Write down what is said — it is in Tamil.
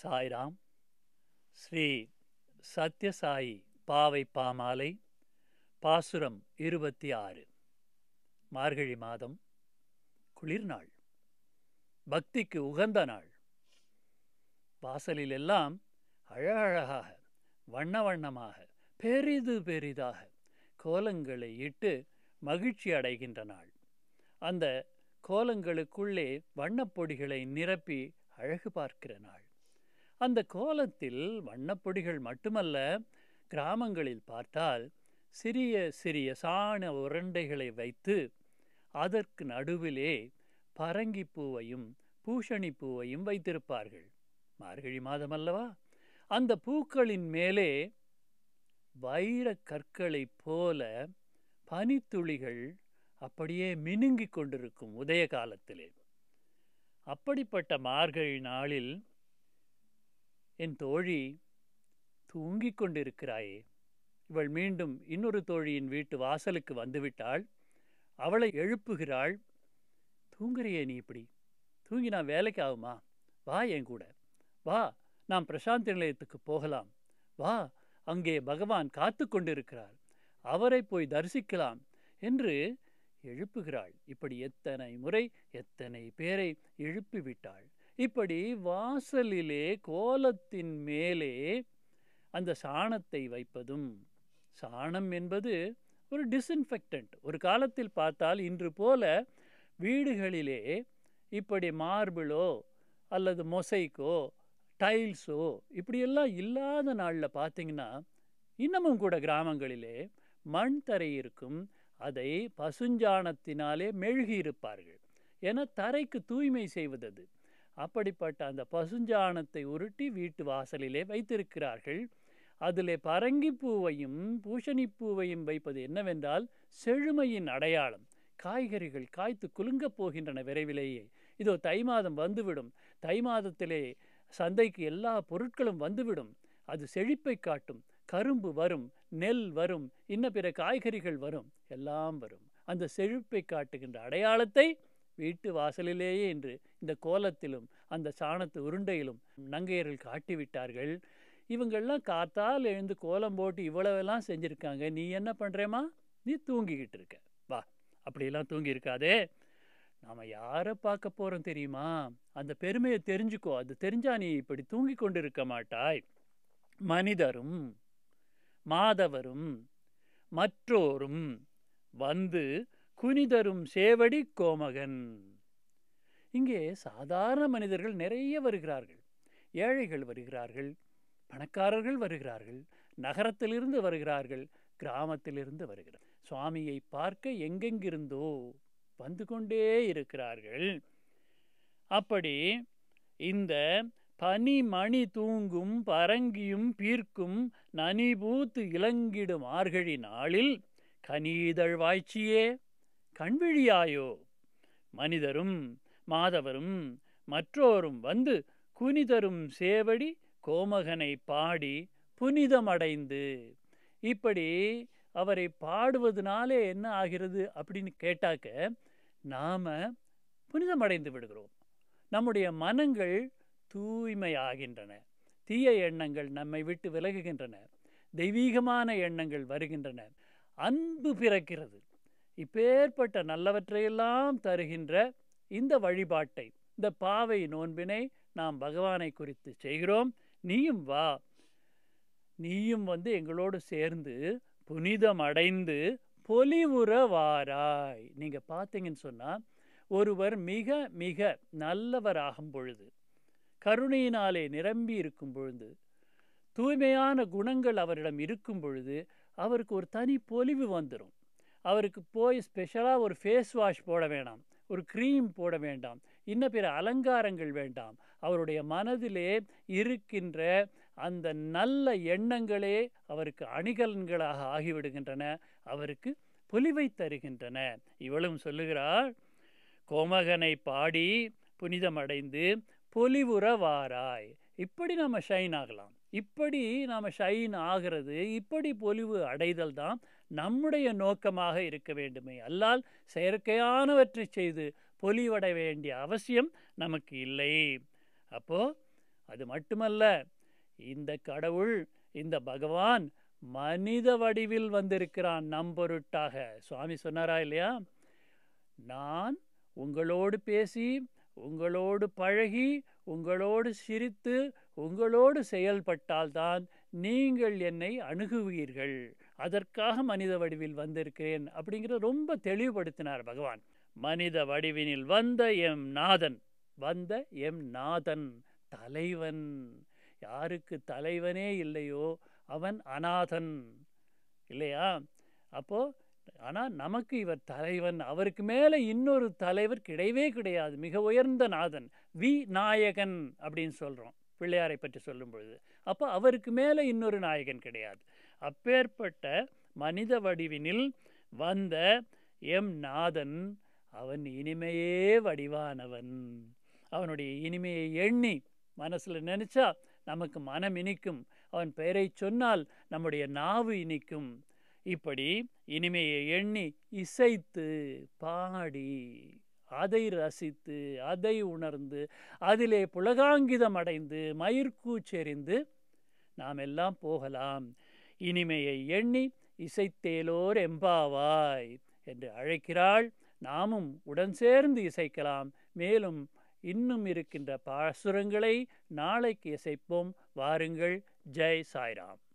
சாய்ராம் ஸ்ரீ சத்யசாயி பாவை பாமாலை பாசுரம் இருபத்தி ஆறு மார்கழி மாதம் குளிர்நாள் பக்திக்கு உகந்த நாள் வாசலிலெல்லாம் அழகழகாக வண்ண வண்ணமாக பெரிது பெரிதாக கோலங்களை இட்டு மகிழ்ச்சி அடைகின்ற நாள் அந்த கோலங்களுக்குள்ளே வண்ணப்பொடிகளை நிரப்பி அழகு பார்க்கிற நாள் அந்த கோலத்தில் வண்ணப்பொடிகள் மட்டுமல்ல கிராமங்களில் பார்த்தால் சிறிய சிறிய சாண உரண்டைகளை வைத்து அதற்கு நடுவிலே பூவையும் பூஷணி பூவையும் வைத்திருப்பார்கள் மார்கழி மாதம் அல்லவா அந்த பூக்களின் மேலே வைரக் கற்களைப் போல பனித்துளிகள் அப்படியே மினுங்கிக் கொண்டிருக்கும் உதய காலத்திலே அப்படிப்பட்ட மார்கழி நாளில் என் தோழி தூங்கிக் கொண்டிருக்கிறாயே இவள் மீண்டும் இன்னொரு தோழியின் வீட்டு வாசலுக்கு வந்துவிட்டாள் அவளை எழுப்புகிறாள் தூங்குறியே நீ இப்படி தூங்கி நான் வேலைக்கு ஆகுமா வா என் கூட வா நாம் பிரசாந்த நிலையத்துக்கு போகலாம் வா அங்கே பகவான் காத்து கொண்டிருக்கிறார் அவரை போய் தரிசிக்கலாம் என்று எழுப்புகிறாள் இப்படி எத்தனை முறை எத்தனை பேரை எழுப்பிவிட்டாள் இப்படி வாசலிலே கோலத்தின் மேலே அந்த சாணத்தை வைப்பதும் சாணம் என்பது ஒரு டிஸ்இன்ஃபெக்டன்ட் ஒரு காலத்தில் பார்த்தால் இன்று போல வீடுகளிலே இப்படி மார்பிளோ அல்லது மொசைக்கோ டைல்ஸோ இப்படியெல்லாம் இல்லாத நாளில் பார்த்தீங்கன்னா இன்னமும் கூட கிராமங்களிலே மண் தரை இருக்கும் அதை பசுஞ்சாணத்தினாலே மெழுகி இருப்பார்கள் என தரைக்கு தூய்மை செய்வது அது அப்படிப்பட்ட அந்த பசுஞ்சாணத்தை உருட்டி வீட்டு வாசலிலே வைத்திருக்கிறார்கள் அதிலே பரங்கிப்பூவையும் பூஷணிப்பூவையும் வைப்பது என்னவென்றால் செழுமையின் அடையாளம் காய்கறிகள் காய்த்து குலுங்கப் போகின்றன விரைவிலேயே இதோ தை மாதம் வந்துவிடும் தை மாதத்திலே சந்தைக்கு எல்லா பொருட்களும் வந்துவிடும் அது செழிப்பை காட்டும் கரும்பு வரும் நெல் வரும் இன்ன பிற காய்கறிகள் வரும் எல்லாம் வரும் அந்த செழிப்பை காட்டுகின்ற அடையாளத்தை வீட்டு வாசலிலேயே என்று இந்த கோலத்திலும் அந்த சாணத்து உருண்டையிலும் நங்கையர்கள் காட்டிவிட்டார்கள் இவங்கள்லாம் காத்தால் எழுந்து கோலம் போட்டு இவ்வளவெல்லாம் செஞ்சுருக்காங்க நீ என்ன பண்ணுறேம்மா நீ தூங்கிக்கிட்டு இருக்க வா அப்படியெல்லாம் தூங்கியிருக்காதே நாம் யாரை பார்க்க போகிறோம் தெரியுமா அந்த பெருமையை தெரிஞ்சுக்கோ அது தெரிஞ்சா நீ இப்படி தூங்கி கொண்டு இருக்க மாட்டாய் மனிதரும் மாதவரும் மற்றோரும் வந்து குனிதரும் சேவடி கோமகன் இங்கே சாதாரண மனிதர்கள் நிறைய வருகிறார்கள் ஏழைகள் வருகிறார்கள் பணக்காரர்கள் வருகிறார்கள் நகரத்திலிருந்து வருகிறார்கள் கிராமத்திலிருந்து வருகிறார் சுவாமியை பார்க்க எங்கெங்கிருந்தோ வந்து கொண்டே இருக்கிறார்கள் அப்படி இந்த பனி மணி தூங்கும் பரங்கியும் பீர்க்கும் நனிபூத்து இலங்கிடும் ஆர்கழி நாளில் கனிதழ் வாய்ச்சியே கண்விழியாயோ மனிதரும் மாதவரும் மற்றோரும் வந்து குனிதரும் சேவடி கோமகனை பாடி புனிதமடைந்து இப்படி அவரை பாடுவதனாலே என்ன ஆகிறது அப்படின்னு கேட்டாக்க நாம் புனிதமடைந்து விடுகிறோம் நம்முடைய மனங்கள் தூய்மையாகின்றன தீய எண்ணங்கள் நம்மை விட்டு விலகுகின்றன தெய்வீகமான எண்ணங்கள் வருகின்றன அன்பு பிறக்கிறது இப்பேற்பட்ட நல்லவற்றையெல்லாம் தருகின்ற இந்த வழிபாட்டை இந்த பாவை நோன்பினை நாம் பகவானை குறித்து செய்கிறோம் நீயும் வா நீயும் வந்து எங்களோடு சேர்ந்து புனிதம் அடைந்து பொலிவுற வாராய் நீங்கள் பார்த்தீங்கன்னு சொன்னால் ஒருவர் மிக மிக நல்லவராகும் பொழுது கருணையினாலே நிரம்பி இருக்கும் பொழுது தூய்மையான குணங்கள் அவரிடம் இருக்கும் பொழுது அவருக்கு ஒரு தனி பொலிவு வந்துடும் அவருக்கு போய் ஸ்பெஷலாக ஒரு ஃபேஸ் வாஷ் போட வேணாம் ஒரு க்ரீம் போட வேண்டாம் இன்ன பிற அலங்காரங்கள் வேண்டாம் அவருடைய மனதிலே இருக்கின்ற அந்த நல்ல எண்ணங்களே அவருக்கு அணிகலன்களாக ஆகிவிடுகின்றன அவருக்கு பொலிவை தருகின்றன இவளும் சொல்லுகிறாள் கோமகனை பாடி புனிதமடைந்து பொலிவுற வாராய் இப்படி நம்ம ஷைன் ஆகலாம் இப்படி நாம் ஷைன் ஆகிறது இப்படி பொலிவு அடைதல் தான் நம்முடைய நோக்கமாக இருக்க வேண்டுமே அல்லால் செயற்கையானவற்றை செய்து பொலிவடை வேண்டிய அவசியம் நமக்கு இல்லை அப்போது அது மட்டுமல்ல இந்த கடவுள் இந்த பகவான் மனித வடிவில் வந்திருக்கிறான் நம்பொருட்டாக சுவாமி சொன்னாரா இல்லையா நான் உங்களோடு பேசி உங்களோடு பழகி உங்களோடு சிரித்து உங்களோடு செயல்பட்டால்தான் நீங்கள் என்னை அணுகுவீர்கள் அதற்காக மனித வடிவில் வந்திருக்கிறேன் அப்படிங்கிறத ரொம்ப தெளிவுபடுத்தினார் பகவான் மனித வடிவினில் வந்த எம் நாதன் வந்த எம் நாதன் தலைவன் யாருக்கு தலைவனே இல்லையோ அவன் அநாதன் இல்லையா அப்போது ஆனால் நமக்கு இவர் தலைவன் அவருக்கு மேலே இன்னொரு தலைவர் கிடையவே கிடையாது மிக உயர்ந்த நாதன் வி நாயகன் அப்படின்னு சொல்கிறோம் பிள்ளையாரை பற்றி சொல்லும் பொழுது அப்போ அவருக்கு மேலே இன்னொரு நாயகன் கிடையாது அப்பேற்பட்ட மனித வடிவினில் வந்த எம் நாதன் அவன் இனிமையே வடிவானவன் அவனுடைய இனிமையை எண்ணி மனசில் நினச்சா நமக்கு மனம் இனிக்கும் அவன் பெயரை சொன்னால் நம்முடைய நாவு இனிக்கும் இப்படி இனிமையை எண்ணி இசைத்து பாடி அதை ரசித்து அதை உணர்ந்து அதிலே புலகாங்கிதம் அடைந்து மயிர்கூச்செறிந்து நாம் எல்லாம் போகலாம் இனிமையை எண்ணி இசைத்தேலோர் எம்பாவாய் என்று அழைக்கிறாள் நாமும் உடன் சேர்ந்து இசைக்கலாம் மேலும் இன்னும் இருக்கின்ற பாசுரங்களை நாளைக்கு இசைப்போம் வாருங்கள் ஜெய் சாய்ராம்